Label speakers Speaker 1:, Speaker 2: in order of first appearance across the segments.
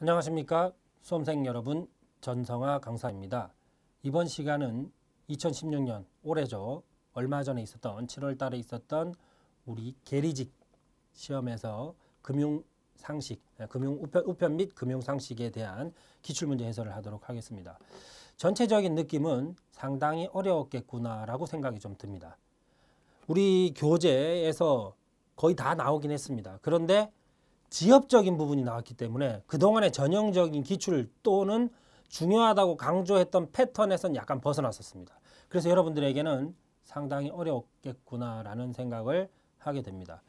Speaker 1: 안녕하십니까 수험생 여러분 전성아 강사입니다. 이번 시간은 2016년 올해죠 얼마 전에 있었던 7월 달에 있었던 우리 계리직 시험에서 금융 상식, 네, 금융 우편, 우편 및 금융 상식에 대한 기출문제 해설을 하도록 하겠습니다. 전체적인 느낌은 상당히 어려웠겠구나라고 생각이 좀 듭니다. 우리 교재에서 거의 다 나오긴 했습니다. 그런데 지엽적인 부분이 나왔기 때문에 그동안의 전형적인 기출 또는 중요하다고 강조했던 패턴에선 약간 벗어났었습니다. 그래서 여러분들에게는 상당히 어렵겠구나라는 생각을 하게 됩니다.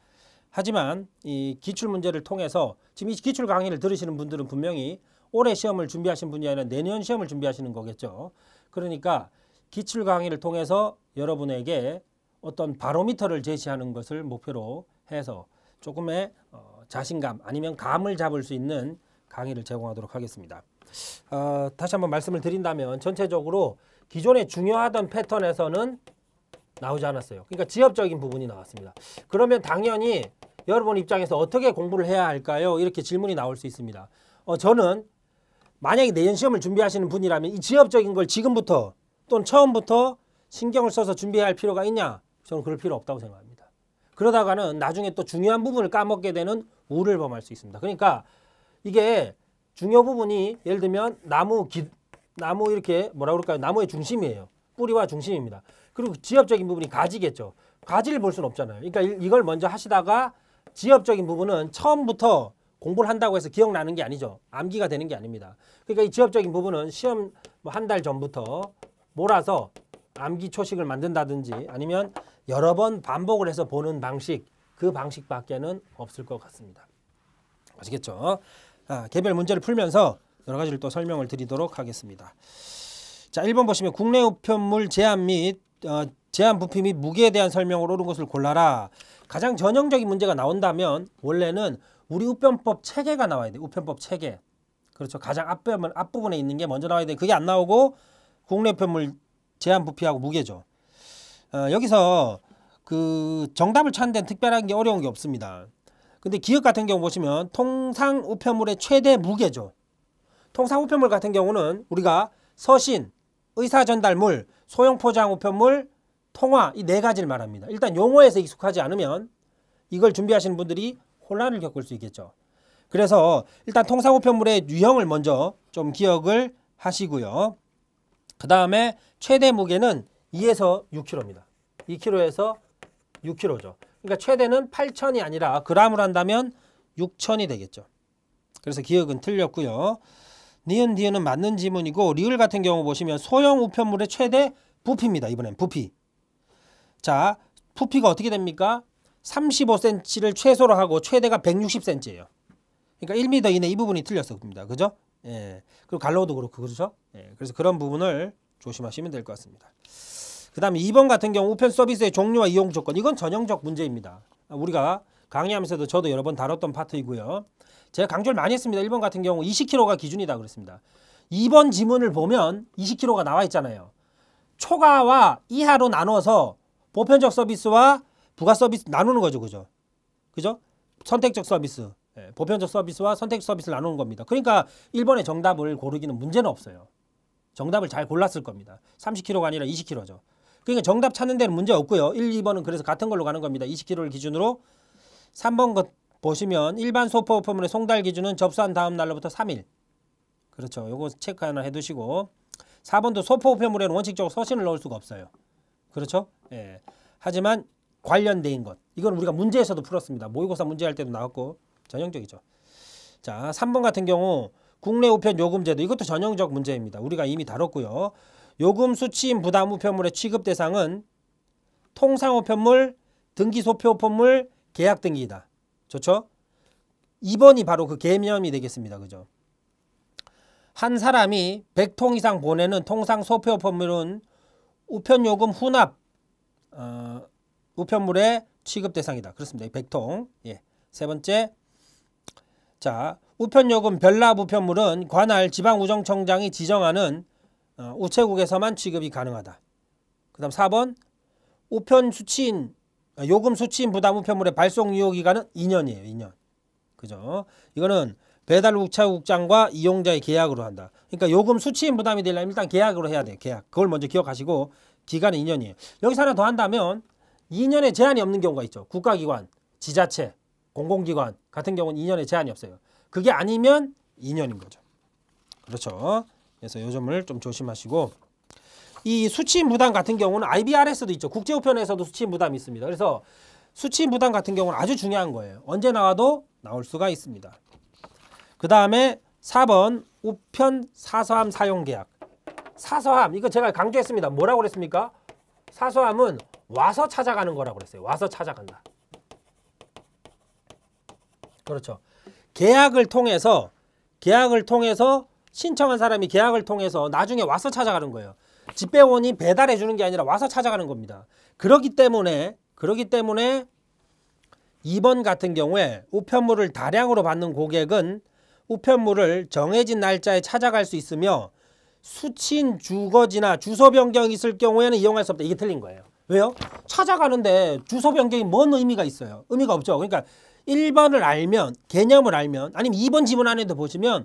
Speaker 1: 하지만 이 기출 문제를 통해서 지금 이 기출 강의를 들으시는 분들은 분명히 올해 시험을 준비하신 분이 아니라 내년 시험을 준비하시는 거겠죠. 그러니까 기출 강의를 통해서 여러분에게 어떤 바로미터를 제시하는 것을 목표로 해서 조금의 어, 자신감 아니면 감을 잡을 수 있는 강의를 제공하도록 하겠습니다. 어, 다시 한번 말씀을 드린다면 전체적으로 기존에 중요하던 패턴에서는 나오지 않았어요. 그러니까 지엽적인 부분이 나왔습니다. 그러면 당연히 여러분 입장에서 어떻게 공부를 해야 할까요? 이렇게 질문이 나올 수 있습니다. 어, 저는 만약에 내년 시험을 준비하시는 분이라면 이 지엽적인 걸 지금부터 또는 처음부터 신경을 써서 준비할 필요가 있냐? 저는 그럴 필요 없다고 생각합니다. 그러다가는 나중에 또 중요한 부분을 까먹게 되는 우를 범할 수 있습니다. 그러니까 이게 중요 부분이 예를 들면 나무 기, 나무 이렇게 뭐라 그럴까요? 나무의 중심이에요. 뿌리와 중심입니다. 그리고 지엽적인 부분이 가지겠죠. 가지를 볼 수는 없잖아요. 그러니까 이걸 먼저 하시다가 지엽적인 부분은 처음부터 공부를 한다고 해서 기억나는 게 아니죠. 암기가 되는 게 아닙니다. 그러니까 이 지엽적인 부분은 시험 뭐 한달 전부터 몰아서 암기 초식을 만든다든지 아니면 여러 번 반복을 해서 보는 방식 그 방식밖에는 없을 것 같습니다. 아시겠죠? 아, 개별 문제를 풀면서 여러 가지를 또 설명을 드리도록 하겠습니다. 자, 1번 보시면 국내 우편물 제한 및 어, 제한 부피 및 무게에 대한 설명을 옳은 것을 골라라. 가장 전형적인 문제가 나온다면 원래는 우리 우편법 체계가 나와야 돼. 우편법 체계. 그렇죠. 가장 앞부분, 앞부분에 있는 게 먼저 나와야 돼. 그게 안 나오고 국내 우편물 제한 부피하고 무게죠. 어, 여기서 그 정답을 찾는 데는 특별한 게 어려운 게 없습니다. 근데 기억 같은 경우 보시면 통상 우편물의 최대 무게죠. 통상 우편물 같은 경우는 우리가 서신, 의사 전달물, 소형 포장 우편물, 통화 이 네 가지를 말합니다. 일단 용어에서 익숙하지 않으면 이걸 준비하시는 분들이 혼란을 겪을 수 있겠죠. 그래서 일단 통상 우편물의 유형을 먼저 좀 기억을 하시고요. 그 다음에 최대 무게는 2에서 6kg입니다. 2kg에서 6kg죠. 그러니까 최대는 8천이 아니라 그람을 한다면 6천이 되겠죠. 그래서 기억은 틀렸고요. 니은 디은은 맞는 지문이고 리을 같은 경우 보시면 소형 우편물의 최대 부피입니다. 이번엔 부피. 자, 부피가 어떻게 됩니까? 35cm를 최소로 하고 최대가 160cm예요. 그러니까 1m 이내 이 부분이 틀렸습니다. 그죠? 예. 그리고 갈로도 그렇고 그렇죠? 예. 그래서 그런 부분을 조심하시면 될 것 같습니다. 그 다음에 2번 같은 경우 우편 서비스의 종류와 이용 조건 이건 전형적 문제입니다. 우리가 강의하면서도 저도 여러 번 다뤘던 파트이고요. 제가 강조를 많이 했습니다. 1번 같은 경우 20kg가 기준이다 그랬습니다. 2번 지문을 보면 20kg가 나와 있잖아요. 초과와 이하로 나눠서 보편적 서비스와 부가 서비스 나누는 거죠. 그죠? 그죠? 선택적 서비스. 예, 보편적 서비스와 선택 서비스를 나누는 겁니다. 그러니까 1번의 정답을 고르기는 문제는 없어요. 정답을 잘 골랐을 겁니다. 30kg가 아니라 20kg죠. 그러니까 정답 찾는 데는 문제 없고요. 1, 2번은 그래서 같은 걸로 가는 겁니다. 20kg를 기준으로 3번 것 보시면 일반 소포 포물의 송달 기준은 접수한 다음 날로부터 3일. 그렇죠. 요거 체크 하나 해 두시고 4번도 소포 우편물에는 원칙적으로 서신을 넣을 수가 없어요. 그렇죠? 예. 하지만 관련된 것. 이건 우리가 문제에서도 풀었습니다. 모의고사 문제 할 때도 나왔고 전형적이죠. 자, 3번 같은 경우 국내 우편 요금제도 이것도 전형적 문제입니다. 우리가 이미 다뤘고요. 요금 수취인 부담 우편물의 취급 대상은 통상 우편물, 등기 소표 우편물, 계약 등기이다. 좋죠? 2번이 바로 그 개념이 되겠습니다. 그죠? 한 사람이 100통 이상 보내는 통상 소표 우편물은 우편 요금 혼합 어, 우편물의 취급 대상이다. 그렇습니다. 100통. 예. 세 번째. 자, 우편 요금 별납 우편물은 관할 지방우정청장이 지정하는 어, 우체국에서만 지급이 가능하다. 그 다음 4번 우편 수취인 아, 요금 수취인 부담 우편물의 발송 유효 기간은 2년이에요. 2년. 그죠? 이거는 배달 우체국장과 이용자의 계약으로 한다. 그러니까 요금 수취인 부담이 되려면 일단 계약으로 해야 돼요. 계약. 그걸 먼저 기억하시고 기간은 2년이에요. 여기서 하나 더 한다면 2년의 제한이 없는 경우가 있죠. 국가기관, 지자체, 공공기관 같은 경우는 2년의 제한이 없어요. 그게 아니면 2년인 거죠. 그렇죠. 그래서 요 점을 좀 조심하시고 이 수취인 부담 같은 경우는 i b r s 도 있죠. 국제우편에서도 수취인 부담이 있습니다. 그래서 수취인 부담 같은 경우는 아주 중요한 거예요. 언제 나와도 나올 수가 있습니다. 그 다음에 4번 우편 사서함 사용계약 사서함 이거 제가 강조했습니다. 뭐라고 그랬습니까? 사서함은 와서 찾아가는 거라고 그랬어요. 와서 찾아간다. 그렇죠. 계약을 통해서 계약을 통해서 신청한 사람이 계약을 통해서 나중에 와서 찾아가는 거예요. 집배원이 배달해 주는 게 아니라 와서 찾아가는 겁니다. 그러기 때문에 그러기 때문에 이번 같은 경우에 우편물을 다량으로 받는 고객은 우편물을 정해진 날짜에 찾아갈 수 있으며 수친 주거지나 주소 변경이 있을 경우에는 이용할 수 없다. 이게 틀린 거예요. 왜요? 찾아가는데 주소 변경이 뭔 의미가 있어요? 의미가 없죠. 그러니까 1번을 알면 개념을 알면 아니면 2번 지문 안에도 보시면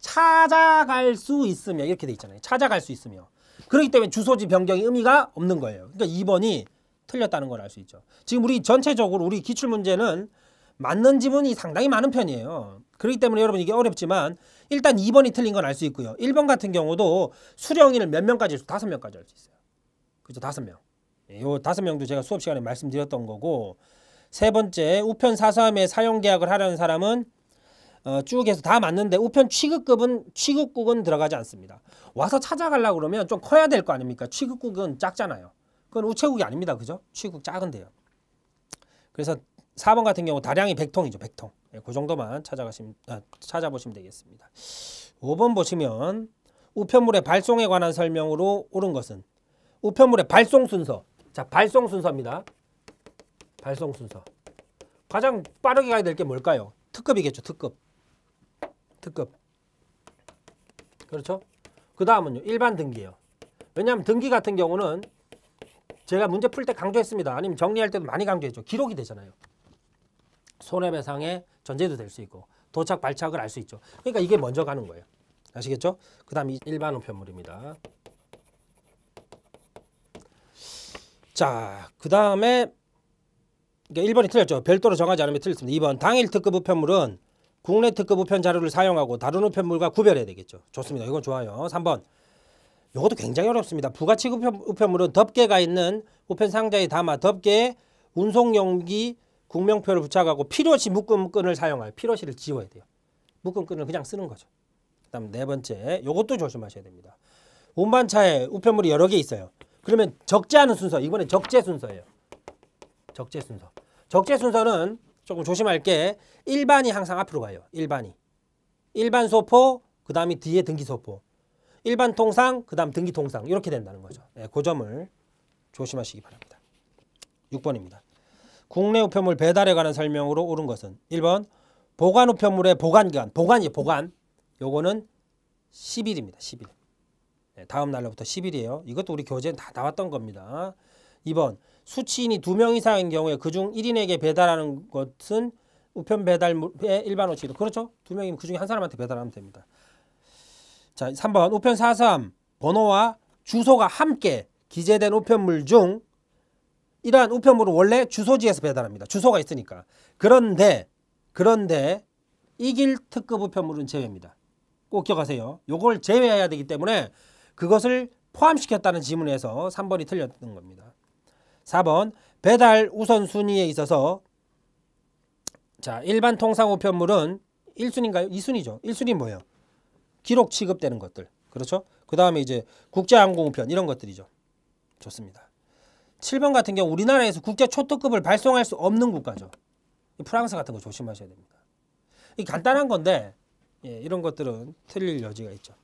Speaker 1: 찾아갈 수 있으며 이렇게 돼 있잖아요. 찾아갈 수 있으며. 그렇기 때문에 주소지 변경이 의미가 없는 거예요. 그러니까 2번이 틀렸다는 걸 알 수 있죠. 지금 우리 전체적으로 우리 기출 문제는 맞는 지문이 상당히 많은 편이에요. 그렇기 때문에 여러분 이게 어렵지만 일단 2번이 틀린 건 알 수 있고요. 1번 같은 경우도 수령인을 몇 명까지 할 수, 다섯 명까지 할 수 있어요. 그죠? 다섯 명. 예, 요 다섯 명도 제가 수업 시간에 말씀드렸던 거고 세 번째 우편 사서함에 사용 계약을 하려는 사람은 어, 쭉 해서 다 맞는데 우편 취급급은 취급국은 들어가지 않습니다. 와서 찾아가려 고 그러면 좀 커야 될 거 아닙니까? 취급국은 작잖아요. 그건 우체국이 아닙니다. 그죠? 취급 작은데요. 그래서 4번 같은 경우 다량이 100통이죠. 100통. 예, 그 정도만 찾아가시면 아, 찾아보시면 되겠습니다. 5번 보시면 우편물의 발송에 관한 설명으로 옳은 것은 우편물의 발송 순서. 자, 발송 순서입니다. 발송 순서. 가장 빠르게 가야 될 게 뭘까요? 특급이겠죠, 특급. 특급. 그렇죠? 그 다음은요. 일반 등기예요. 왜냐하면 등기 같은 경우는 제가 문제 풀 때 강조했습니다. 아니면 정리할 때도 많이 강조했죠. 기록이 되잖아요. 손해배상의 전제도 될 수 있고 도착 발착을 알 수 있죠. 그러니까 이게 먼저 가는 거예요. 아시겠죠? 그 다음 일반 우편물입니다. 자, 그 다음에 그러니까 1번이 틀렸죠. 별도로 정하지 않으면 틀렸습니다. 2번 당일 특급 우편물은 국내 특급 우편 자료를 사용하고 다른 우편물과 구별해야 되겠죠. 좋습니다. 이건 좋아요. 3번. 이것도 굉장히 어렵습니다. 부가치 우편, 우편물은 덮개가 있는 우편 상자에 담아 덮개에 운송용기 국명표를 부착하고 필요시 묶음끈을 사용하여 필요시를 지워야 돼요. 묶음끈을 그냥 쓰는 거죠. 그 다음 네 번째 이것도 조심하셔야 됩니다. 운반차에 우편물이 여러 개 있어요. 그러면 적재하는 순서 이번엔 적재 순서예요. 적재 순서. 적재 순서는 조금 조심할 게일반이 항상 앞으로 가요. 일반이일반 소포, 그 다음이 뒤에 등기 소포. 일반 통상, 그 다음 등기 통상. 이렇게 된다는 거죠. 네, 그 점을 조심하시기 바랍니다. 6번입니다. 국내 우편물 배달에 관한 설명으로 옳은 것은 1번 보관 우편물의 보관기간, 보관이요, 보관. 요거는 10일입니다. 10일. 다음 날로부터 10일이에요. 이것도 우리 교재에 다 나왔던 겁니다. 2번 수취인이 두 명 이상인 경우에 그 중 일인에게 배달하는 것은 우편 배달의 물 일반 원칙이다. 그렇죠? 두 명이면 그중에 한 사람한테 배달하면 됩니다. 자, 3번 우편 사삼 번호와 주소가 함께 기재된 우편물 중 이러한 우편물은 원래 주소지에서 배달합니다. 주소가 있으니까. 그런데 그런데 이길 특급 우편물은 제외입니다. 꼭 기억하세요. 요걸 제외해야 되기 때문에 그것을 포함시켰다는 지문에서 3번이 틀렸던 겁니다. 4번 배달 우선순위에 있어서 자 일반 통상 우편물은 1순위인가요? 2순위죠. 1순위 뭐예요? 기록 취급되는 것들. 그렇죠? 그 다음에 이제 국제항공우편 이런 것들이죠. 좋습니다. 7번 같은 경우 우리나라에서 국제 초특급을 발송할 수 없는 국가죠. 프랑스 같은 거 조심하셔야 됩니다. 이 간단한 건데 예, 이런 것들은 틀릴 여지가 있죠.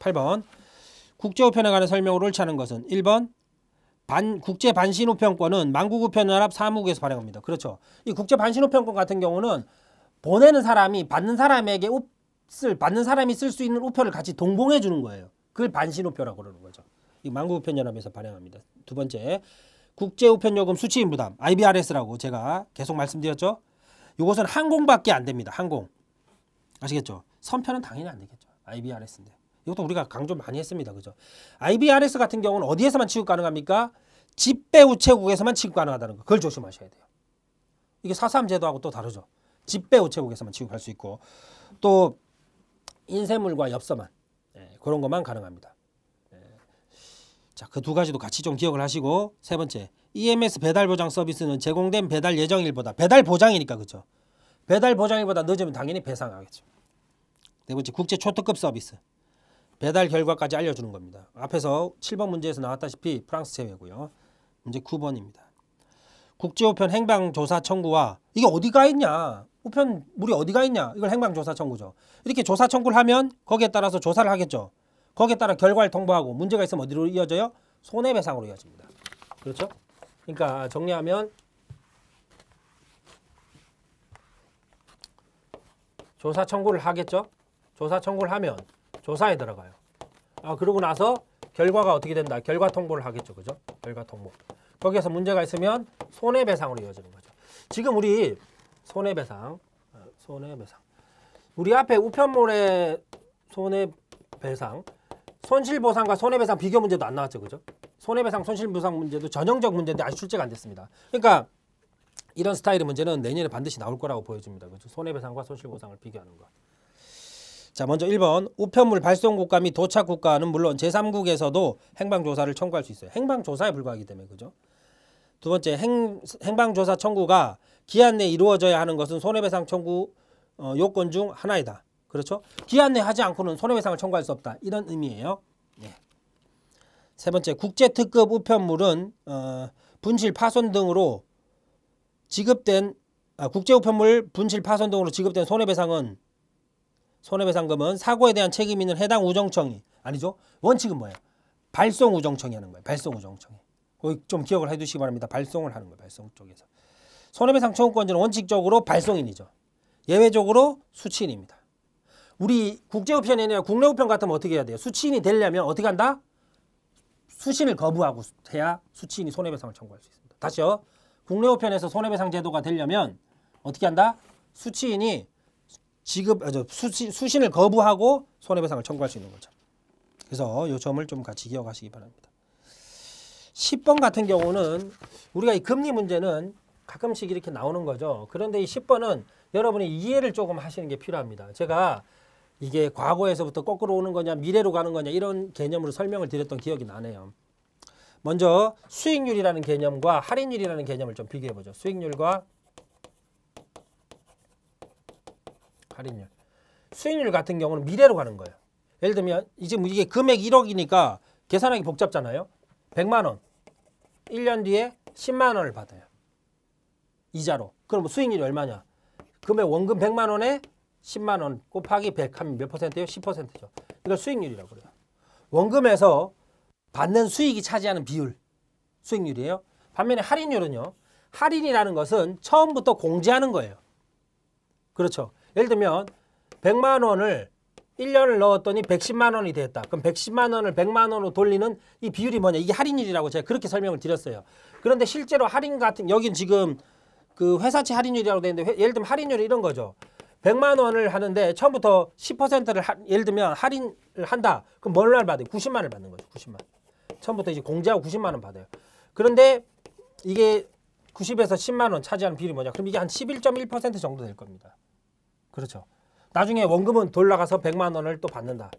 Speaker 1: 8번 국제우편에 관한 설명으로 옳지 않은 것은 1번 반, 국제 반신우편권은 만국우편연합 사무국에서 발행합니다. 그렇죠. 이 국제 반신우편권 같은 경우는 보내는 사람이 받는 사람에게 옷을 받는 사람이 쓸 수 있는 우표를 같이 동봉해 주는 거예요. 그걸 반신우표라고 그러는 거죠. 이 만국우편연합에서 발행합니다. 두 번째, 국제우편요금 수취인 부담 IBRS라고 제가 계속 말씀드렸죠. 이것은 항공밖에 안 됩니다. 항공 아시겠죠? 선편은 당연히 안 되겠죠. IBRS인데. 이것도 우리가 강조 많이 했습니다. 그죠? IBRS 같은 경우는 어디에서만 취급 가능합니까? 집배 우체국에서만 취급 가능하다는 거. 그걸 조심하셔야 돼요. 이게 4.3 제도하고 또 다르죠. 집배 우체국에서만 취급할 수 있고 또 인쇄물과 엽서만 예, 그런 것만 가능합니다. 예. 자, 그 두 가지도 같이 좀 기억을 하시고 세 번째 EMS 배달 보장 서비스는 제공된 배달 예정일보다 배달 보장이니까 그죠? 배달 보장일보다 늦으면 당연히 배상하겠죠. 네 번째 국제 초특급 서비스 배달 결과까지 알려주는 겁니다. 앞에서 7번 문제에서 나왔다시피 프랑스 제외고요. 문제 9번입니다. 국제우편 행방조사 청구와 이게 어디가 있냐 우편 물이 어디가 있냐 이걸 행방조사 청구죠. 이렇게 조사 청구를 하면 거기에 따라서 조사를 하겠죠. 거기에 따라 결과를 통보하고 문제가 있으면 어디로 이어져요? 손해배상으로 이어집니다. 그렇죠? 그러니까 정리하면 조사 청구를 하겠죠. 조사 청구를 하면 조사에 들어가요. 아 그러고 나서 결과가 어떻게 된다. 결과 통보를 하겠죠. 그죠? 결과 통보. 거기에서 문제가 있으면 손해배상으로 이어지는 거죠. 지금 우리 손해배상, 어, 손해배상. 우리 앞에 우편물의 손해배상, 손실보상과 손해배상 비교 문제도 안 나왔죠. 그죠? 손해배상, 손실보상 문제도 전형적 문제인데 아직 출제가 안 됐습니다. 그러니까 이런 스타일의 문제는 내년에 반드시 나올 거라고 보여집니다. 그죠? 손해배상과 손실보상을 비교하는 거. 자 먼저 1번 우편물 발송 국가 및 도착 국가는 물론 제3국에서도 행방조사를 청구할 수 있어요. 행방조사에 불과하기 때문에 그죠. 두 번째 행, 행방조사 청구가 기한 내에 이루어져야 하는 것은 손해배상 청구 어, 요건 중 하나이다. 그렇죠? 기한 내 하지 않고는 손해배상을 청구할 수 없다. 이런 의미예요. 네. 세 번째 국제특급 우편물은 어, 분실 파손 등으로 지급된 아, 국제우편물 분실 파손 등으로 지급된 손해배상은 손해배상금은 사고에 대한 책임 있는 해당 우정청이 아니죠. 원칙은 뭐예요? 발송 우정청이 하는 거예요. 발송 우정청이. 좀 기억을 해두시기 바랍니다. 발송을 하는 거예요. 발송 쪽에서. 손해배상 청구권자는 원칙적으로 발송인이죠. 예외적으로 수치인입니다. 우리 국제우편이 아니라 국내우편 같으면 어떻게 해야 돼요? 수치인이 되려면 어떻게 한다? 수신을 거부하고 해야 수치인이 손해배상을 청구할 수 있습니다. 다시요. 국내우편에서 손해배상 제도가 되려면 어떻게 한다? 수치인이 지급 아, 저 수신, 수신을 거부하고 손해배상을 청구할 수 있는 거죠. 그래서 요 점을 좀 같이 기억하시기 바랍니다. 10번 같은 경우는 우리가 이 금리 문제는 가끔씩 이렇게 나오는 거죠. 그런데 이 10번은 여러분이 이해를 조금 하시는 게 필요합니다. 제가 이게 과거에서부터 거꾸로 오는 거냐 미래로 가는 거냐 이런 개념으로 설명을 드렸던 기억이 나네요. 먼저 수익률이라는 개념과 할인율이라는 개념을 좀 비교해 보죠. 수익률과 할인율. 수익률 같은 경우는 미래로 가는 거예요. 예를 들면 지금 뭐 이게 금액 1억이니까 계산하기 복잡잖아요. 100만 원. 1년 뒤에 10만 원을 받아요. 이자로. 그럼 뭐 수익률이 얼마냐? 금액 원금 100만 원에 10만 원 곱하기 100 하면 몇 퍼센트예요? 10%죠. 퍼센트 이걸 수익률이라고 그래요. 원금에서 받는 수익이 차지하는 비율 수익률이에요. 반면에 할인율은요. 할인이라는 것은 처음부터 공제하는 거예요. 그렇죠. 예를 들면 100만 원을 1년을 넣었더니 110만 원이 됐다. 그럼 110만 원을 100만 원으로 돌리는 이 비율이 뭐냐. 이게 할인율이라고 제가 그렇게 설명을 드렸어요. 그런데 실제로 할인 같은 여긴 지금 그 회사채 할인율이라고 되어 있는데 예를 들면 할인율이 이런 거죠. 100만 원을 하는데 처음부터 10%를 하, 예를 들면 할인을 한다. 그럼 뭘날 받아요? 90만 원을 받는 거죠. 90만 원. 처음부터 이제 공제하고 90만 원 받아요. 그런데 이게 90에서 10만 원 차지하는 비율이 뭐냐. 그럼 이게 한 11.1% 정도 될 겁니다. 그렇죠. 나중에 원금은 돌나가서 100만 원을 또 받는다.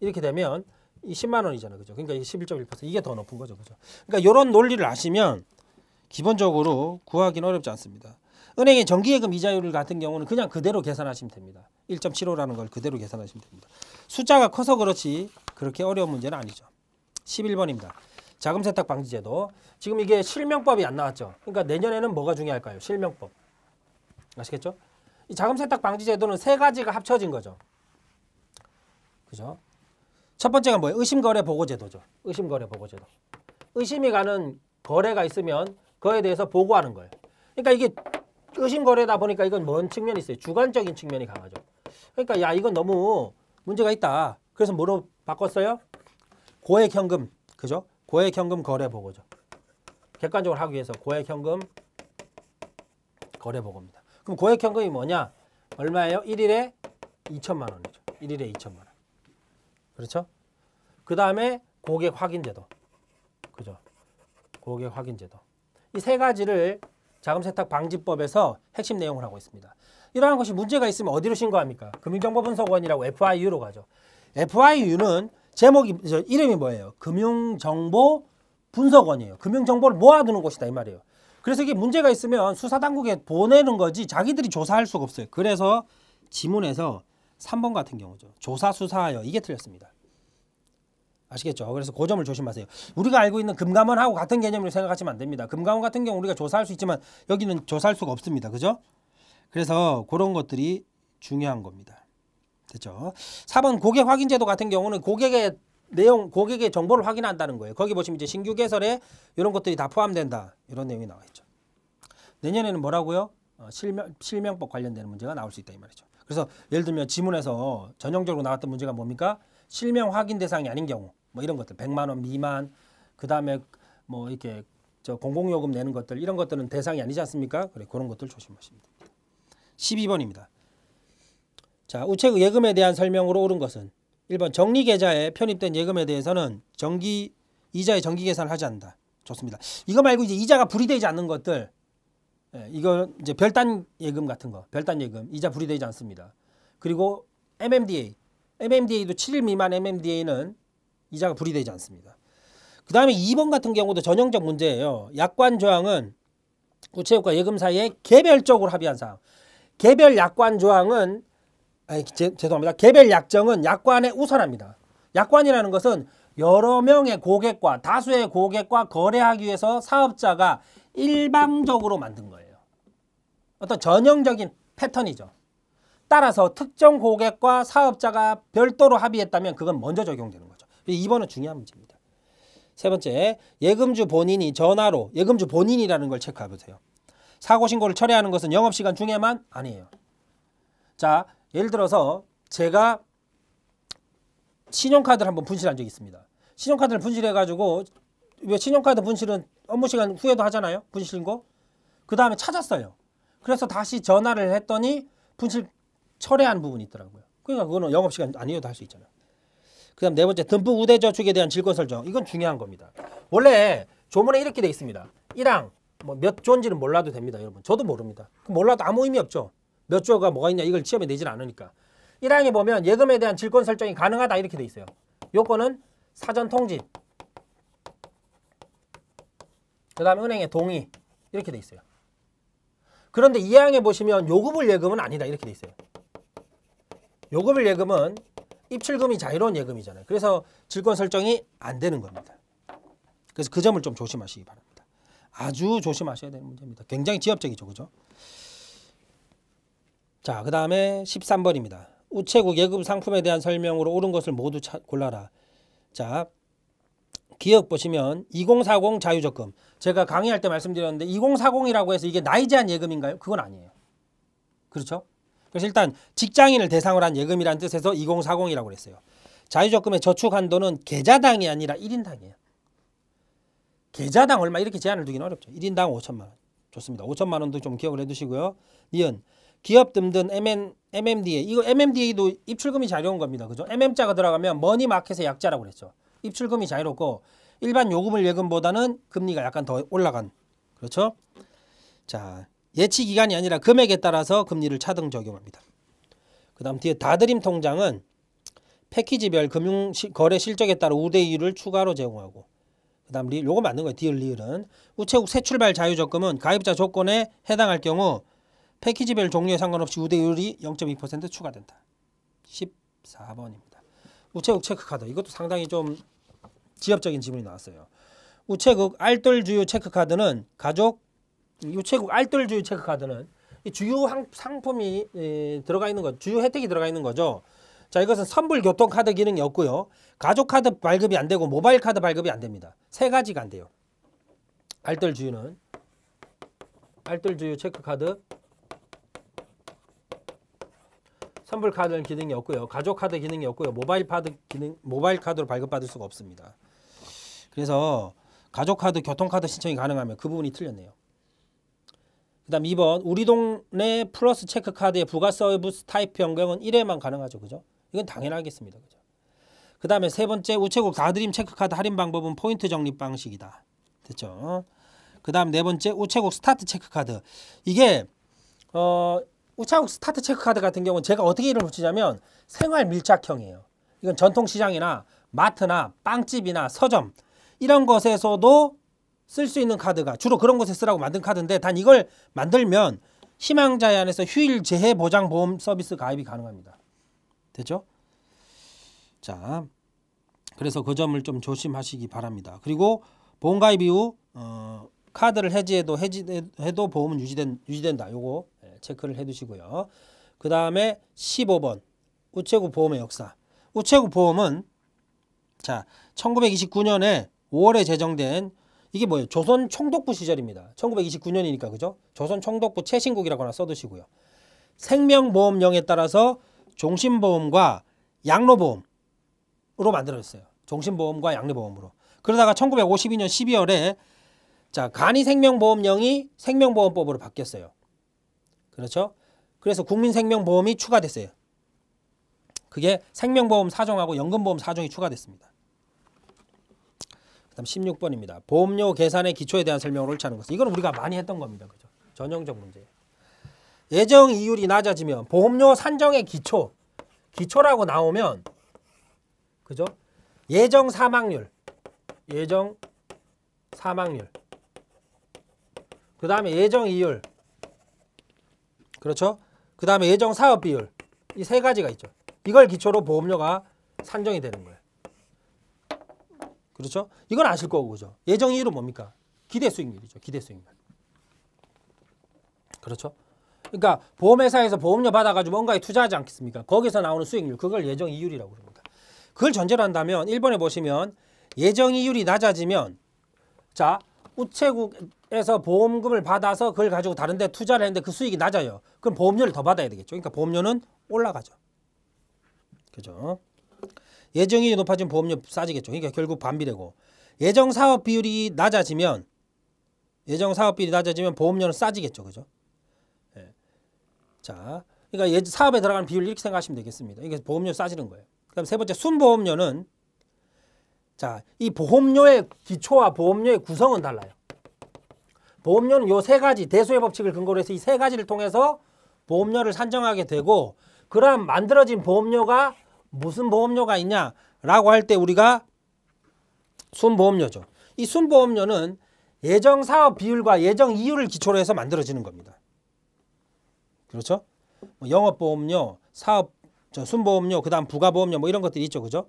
Speaker 1: 이렇게 되면 이 10만 원이잖아요. 그죠? 그러니까 이11.1% 이게 더 높은 거죠. 그죠? 그러니까 이런 논리를 아시면 기본적으로 구하기는 어렵지 않습니다. 은행의 정기예금 이자율 같은 경우는 그냥 그대로 계산하시면 됩니다. 1.75라는 걸 그대로 계산하시면 됩니다. 숫자가 커서 그렇지 그렇게 어려운 문제는 아니죠. 11번입니다. 자금세탁 방지제도. 지금 이게 실명법이 안 나왔죠. 그러니까 내년에는 뭐가 중요할까요? 실명법. 아시겠죠? 이 자금 세탁 방지 제도는 세 가지가 합쳐진 거죠. 그죠? 첫 번째가 뭐예요? 의심 거래 보고 제도죠. 의심 거래 보고 제도. 의심이 가는 거래가 있으면 그에 대해서 보고하는 거예요. 그러니까 이게 의심 거래다 보니까 이건 먼 측면이 있어요. 주관적인 측면이 강하죠. 그러니까 야 이건 너무 문제가 있다. 그래서 뭐로 바꿨어요? 고액 현금. 그죠? 고액 현금 거래 보고죠. 객관적으로 하기 위해서 고액 현금 거래 보고입니다. 그럼 고액현금이 뭐냐? 얼마예요? 1일에 2천만 원이죠. 1일에 2천만 원. 그렇죠? 그 다음에 고객 확인 제도. 그죠? 고객 확인 제도. 이 세 가지를 자금 세탁 방지법에서 핵심 내용을 하고 있습니다. 이러한 것이 문제가 있으면 어디로 신고합니까? 금융정보분석원이라고 FIU로 가죠. FIU는 제목이 이름이 뭐예요? 금융정보 분석원이에요. 금융정보를 모아두는 곳이다 이 말이에요. 그래서 이게 문제가 있으면 수사당국에 보내는 거지 자기들이 조사할 수가 없어요. 그래서 지문에서 3번 같은 경우죠. 조사 수사하여 이게 틀렸습니다. 아시겠죠? 그래서 고 그 점을 조심하세요. 우리가 알고 있는 금감원하고 같은 개념으로 생각하시면 안 됩니다. 금감원 같은 경우 우리가 조사할 수 있지만 여기는 조사할 수가 없습니다. 그죠? 그래서 그런 것들이 중요한 겁니다. 됐죠? 4번 고객 확인 제도 같은 경우는 고객의 내용 고객의 정보를 확인한다는 거예요. 거기 보시면 이제 신규 개설에 이런 것들이 다 포함된다. 이런 내용이 나와 있죠. 내년에는 뭐라고요? 어, 실명, 실명법 관련되는 문제가 나올 수 있다 이 말이죠. 그래서 예를 들면 지문에서 전형적으로 나왔던 문제가 뭡니까? 실명 확인 대상이 아닌 경우 뭐 이런 것들 100만 원 미만 그다음에 뭐 이렇게 저 공공요금 내는 것들 이런 것들은 대상이 아니지 않습니까? 그래 그런 것들 조심하시니다 12번입니다. 자, 우체국 예금에 대한 설명으로 옳은 것은 1번 정리 계좌에 편입된 예금에 대해서는 정기 이자의 정기 계산을 하지 않는다. 좋습니다. 이거 말고 이제 이자가 불이되지 않는 것들 예, 이거 이제 별단 예금 같은 거 별단 예금 이자 불이되지 않습니다. 그리고 MMDA MMDA도 7일 미만 MMDA는 이자가 불이되지 않습니다. 그 다음에 2번 같은 경우도 전형적 문제예요. 약관 조항은 우체국과 예금 사이에 개별적으로 합의한 사항. 개별 약관 조항은 아이, 제, 죄송합니다. 개별 약정은 약관에 우선합니다. 약관이라는 것은 여러 명의 고객과 다수의 고객과 거래하기 위해서 사업자가 일방적으로 만든 거예요. 어떤 전형적인 패턴이죠. 따라서 특정 고객과 사업자가 별도로 합의했다면 그건 먼저 적용되는 거죠. 2번은 중요한 문제입니다. 세 번째, 예금주 본인이 전화로 예금주 본인이라는 걸 체크해 보세요. 사고 신고를 철회하는 것은 영업시간 중에만 아니에요. 자, 예를 들어서 제가 신용카드를 한번 분실한 적이 있습니다. 신용카드를 분실해가지고 왜 신용카드 분실은 업무 시간 후에도 하잖아요. 분실인 거. 그 다음에 찾았어요. 그래서 다시 전화를 했더니 분실 철회한 부분이 있더라고요. 그러니까 그거는 영업시간 아니어도 할 수 있잖아요. 그 다음 네 번째 듬뿍 우대저축에 대한 질권 설정. 이건 중요한 겁니다. 원래 조문에 이렇게 돼 있습니다. 1항 뭐몇 조인지는 몰라도 됩니다. 여러분. 저도 모릅니다. 몰라도 아무 의미 없죠. 몇 조가 뭐가 있냐 이걸 시험에 내질 않으니까. 1항에 보면 예금에 대한 질권 설정이 가능하다 이렇게 돼 있어요. 요건은 사전 통지. 그 다음에 은행의 동의 이렇게 돼 있어요. 그런데 2항에 보시면 요금을 예금은 아니다 이렇게 돼 있어요. 요금을 예금은 입출금이 자유로운 예금이잖아요. 그래서 질권 설정이 안 되는 겁니다. 그래서 그 점을 좀 조심하시기 바랍니다. 아주 조심하셔야 되는 문제입니다. 굉장히 지엽적이죠. 그죠? 자, 그 다음에 13번입니다. 우체국 예금 상품에 대한 설명으로 옳은 것을 모두 차, 골라라. 자, 기억 보시면 2040 자유적금. 제가 강의할 때 말씀드렸는데 2040이라고 해서 이게 나이 제한 예금인가요? 그건 아니에요. 그렇죠? 그래서 일단 직장인을 대상으로 한 예금이라는 뜻에서 2040이라고 그랬어요. 자유적금의 저축 한도는 계좌당이 아니라 1인당이에요. 계좌당 얼마 이렇게 제한을 두기는 어렵죠. 1인당 5천만 원. 좋습니다. 5천만 원도 좀 기억을 해두시고요. 니은 기업 등등 MN, MMDA 이거 MMDA도 입출금이 자유로운 겁니다. 그죠? MM자가 들어가면 머니 마켓의 약자라고 그랬죠. 입출금이 자유롭고 일반 요금을 예금보다는 금리가 약간 더 올라간 그렇죠? 자 예치 기간이 아니라 금액에 따라서 금리를 차등 적용합니다. 그 다음 뒤에 다드림 통장은 패키지별 금융 시, 거래 실적에 따라우대율을 추가로 제공하고 그 다음 요거 맞는 거예요. 디얼리율은 우체국 새 출발 자유적금은 가입자 조건에 해당할 경우 패키지별 종류에 상관없이 우대율이 0.2% 추가된다. 14번입니다. 우체국 체크카드 이것도 상당히 좀 지엽적인 질문이 나왔어요. 우체국 알뜰주유 체크카드는 가족 우체국 알뜰주유 체크카드는 주유 상품이 들어가 있는 것, 주유 혜택이 들어가 있는 거죠. 자 이것은 선불 교통카드 기능이 없고요. 가족카드 발급이 안 되고 모바일 카드 발급이 안 됩니다. 세 가지가 안 돼요. 알뜰 주유는 알뜰 주유 체크카드 환불 카드는 기능이 없고요. 가족 카드 기능이 없고요. 모바일 카드 기능 모바일 카드로 발급받을 수가 없습니다. 그래서 가족 카드, 교통 카드 신청이 가능하면 그 부분이 틀렸네요. 그다음 2번 우리 동네 플러스 체크 카드의 부가 서비스 타입 변경은 1회만 가능하죠. 그죠? 이건 당연하겠습니다. 그죠? 그다음에 세 번째 우체국 다드림 체크 카드 할인 방법은 포인트 적립 방식이다. 됐죠? 그다음 네 번째 우체국 스타트 체크 카드. 이게 어 우차국 스타트 체크 카드 같은 경우는 제가 어떻게 이름을 붙이냐면 생활 밀착형이에요. 이건 전통시장이나 마트나 빵집이나 서점 이런 것에서도 쓸 수 있는 카드가 주로 그런 곳에 쓰라고 만든 카드인데 단 이걸 만들면 희망자에 한해서 휴일 재해 보장 보험 서비스 가입이 가능합니다. 됐죠? 자, 그래서 그 점을 좀 조심하시기 바랍니다. 그리고 보험 가입 이후 어, 카드를 해지해도 해지해도 보험은 유지된 유지된다. 요거 체크를 해두시고요. 그 다음에 15번 우체국 보험의 역사. 우체국 보험은 자 1929년에 5월에 제정된 이게 뭐예요? 조선 총독부 시절입니다. 1929년이니까 그죠? 조선 총독부 최신국이라거나 써두시고요. 생명보험령에 따라서 종신보험과 양로보험으로 만들어졌어요. 종신보험과 양로보험으로. 그러다가 1952년 12월에 자 간이생명보험령이 생명보험법으로 바뀌었어요. 그렇죠? 그래서 국민생명보험이 추가됐어요. 그게 생명보험 사정하고 연금보험 사정이 추가됐습니다. 그다음 16번입니다. 보험료 계산의 기초에 대한 설명을 옳지 않은 것은 이건 우리가 많이 했던 겁니다. 그죠? 전형적 문제. 예정 이율이 낮아지면 보험료 산정의 기초 기초라고 나오면 그죠? 예정 사망률 예정 사망률 그 다음에 예정 이율 그렇죠? 그 다음에 예정 사업 비율 이 세 가지가 있죠. 이걸 기초로 보험료가 산정이 되는 거예요. 그렇죠? 이건 아실 거고 그죠? 예정이율은 뭡니까? 기대 수익률이죠. 기대 수익률. 그렇죠? 그러니까 보험회사에서 보험료 받아가지고 뭔가에 투자하지 않겠습니까? 거기서 나오는 수익률 그걸 예정이율이라고 그럽니다. 그걸 전제로 한다면 1번에 보시면 예정이율이 낮아지면 자 우체국에서 보험금을 받아서 그걸 가지고 다른 데 투자를 했는데 그 수익이 낮아요. 그럼 보험료를 더 받아야 되겠죠. 그러니까 보험료는 올라가죠. 그죠? 예정이 높아지면 보험료 싸지겠죠. 그러니까 결국 반비례고 예정 사업 비율이 낮아지면 예정 사업 비율이 낮아지면 보험료는 싸지겠죠. 그죠? 예. 자, 그러니까 예, 사업에 들어가는 비율 이렇게 생각하시면 되겠습니다. 이게 보험료 싸지는 거예요. 그럼 세 번째 순보험료는 자, 이 보험료의 기초와 보험료의 구성은 달라요. 보험료는 요 세 가지 대수의 법칙을 근거로 해서 이 세 가지를 통해서 보험료를 산정하게 되고 그럼 만들어진 보험료가 무슨 보험료가 있냐라고 할 때 우리가 순보험료죠. 이 순보험료는 예정 사업 비율과 예정 이율을 기초로 해서 만들어지는 겁니다. 그렇죠? 뭐 영업보험료, 사업, 순보험료, 그 다음 부가보험료 뭐 이런 것들이 있죠. 그죠?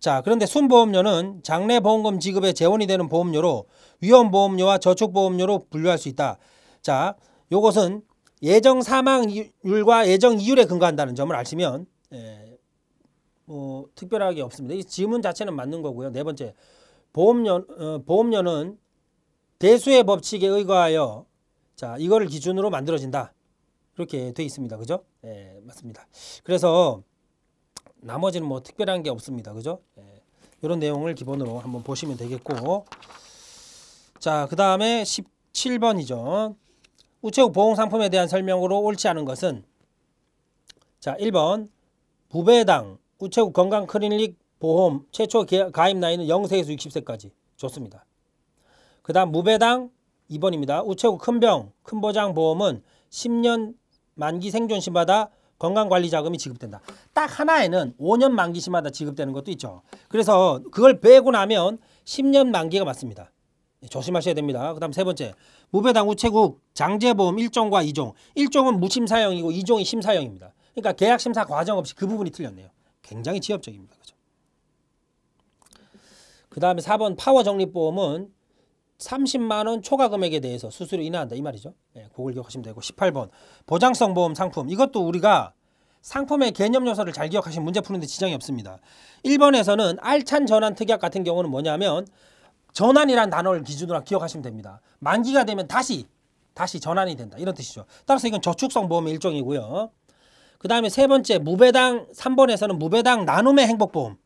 Speaker 1: 자, 그런데 순보험료는 장래보험금 지급에 재원이 되는 보험료로 위험보험료와 저축보험료로 분류할 수 있다. 자, 요것은 예정 사망률과 예정 이율에 근거한다는 점을 아시면 예, 뭐 특별하게 없습니다. 이 지문 자체는 맞는 거고요. 네 번째 보험료 어, 보험료는 대수의 법칙에 의거하여 자 이거를 기준으로 만들어진다 이렇게 돼 있습니다. 그죠? 예, 맞습니다. 그래서 나머지는 뭐 특별한 게 없습니다. 그죠? 예, 이런 내용을 기본으로 한번 보시면 되겠고 자그 다음에 17번이죠. 우체국 보험상품에 대한 설명으로 옳지 않은 것은 자 1번 부배당 우체국 건강클리닉 보험 최초 가입 나이는 0세에서 60세까지 좋습니다. 그 다음 무배당 2번입니다. 우체국 큰 병 큰보장 보험은 10년 만기 생존 시마다 건강관리 자금이 지급된다. 딱 하나에는 5년 만기 시마다 지급되는 것도 있죠. 그래서 그걸 빼고 나면 10년 만기가 맞습니다. 예, 조심하셔야 됩니다. 그 다음 세 번째 무배당 우체국 장제보험 1종과 2종 1종은 무심사형이고 2종이 심사형입니다. 그러니까 계약 심사 과정 없이 그 부분이 틀렸네요. 굉장히 지엽적입니다. 그 다음에 4번 파워 적립보험은 30만원 초과 금액에 대해서 수수료 인하한다 이 말이죠. 네, 그걸 기억하시면 되고 18번 보장성 보험 상품 이것도 우리가 상품의 개념 요소를 잘 기억하시면 문제 푸는데 지장이 없습니다. 1번에서는 알찬 전환 특약 같은 경우는 뭐냐면 전환이란 단어를 기준으로 기억하시면 됩니다. 만기가 되면 다시 다시 전환이 된다 이런 뜻이죠. 따라서 이건 저축성 보험의 일종이고요. 그 다음에 세 번째 무배당 3번에서는 무배당 나눔의 행복보험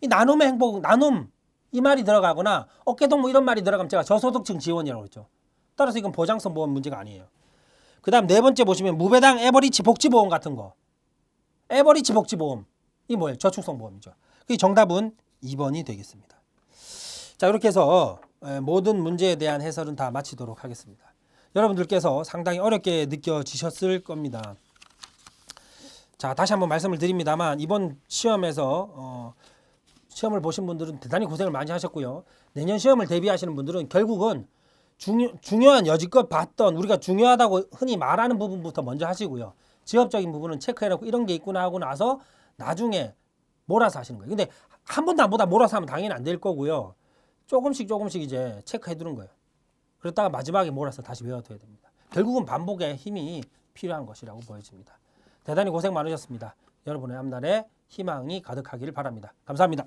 Speaker 1: 이 나눔의 행복 나눔 이 말이 들어가거나 어깨동 무 뭐 이런 말이 들어가면 제가 저소득층 지원이라고 했죠. 따라서 이건 보장성 보험 문제가 아니에요. 그 다음 네 번째 보시면 무배당 에버리치 복지보험 같은 거에버리치 복지보험 이 뭐예요? 저축성 보험이죠. 그 정답은 2번이 되겠습니다. 자, 이렇게 해서 모든 문제에 대한 해설은 다 마치도록 하겠습니다. 여러분들께서 상당히 어렵게 느껴지셨을 겁니다. 자, 다시 한번 말씀을 드립니다만 이번 시험에서 어, 시험을 보신 분들은 대단히 고생을 많이 하셨고요. 내년 시험을 대비하시는 분들은 결국은 중요, 중요한 여지껏 봤던 우리가 중요하다고 흔히 말하는 부분부터 먼저 하시고요. 지엽적인 부분은 체크해놓고 이런 게 있구나 하고 나서 나중에 몰아서 하시는 거예요. 근데 한 번도 안 보다 몰아서 하면 당연히 안 될 거고요. 조금씩 조금씩 이제 체크해 두는 거예요. 그러다가 마지막에 몰아서 다시 외워둬야 됩니다. 결국은 반복의 힘이 필요한 것이라고 보여집니다. 대단히 고생 많으셨습니다. 여러분의 앞날에 희망이 가득하기를 바랍니다. 감사합니다.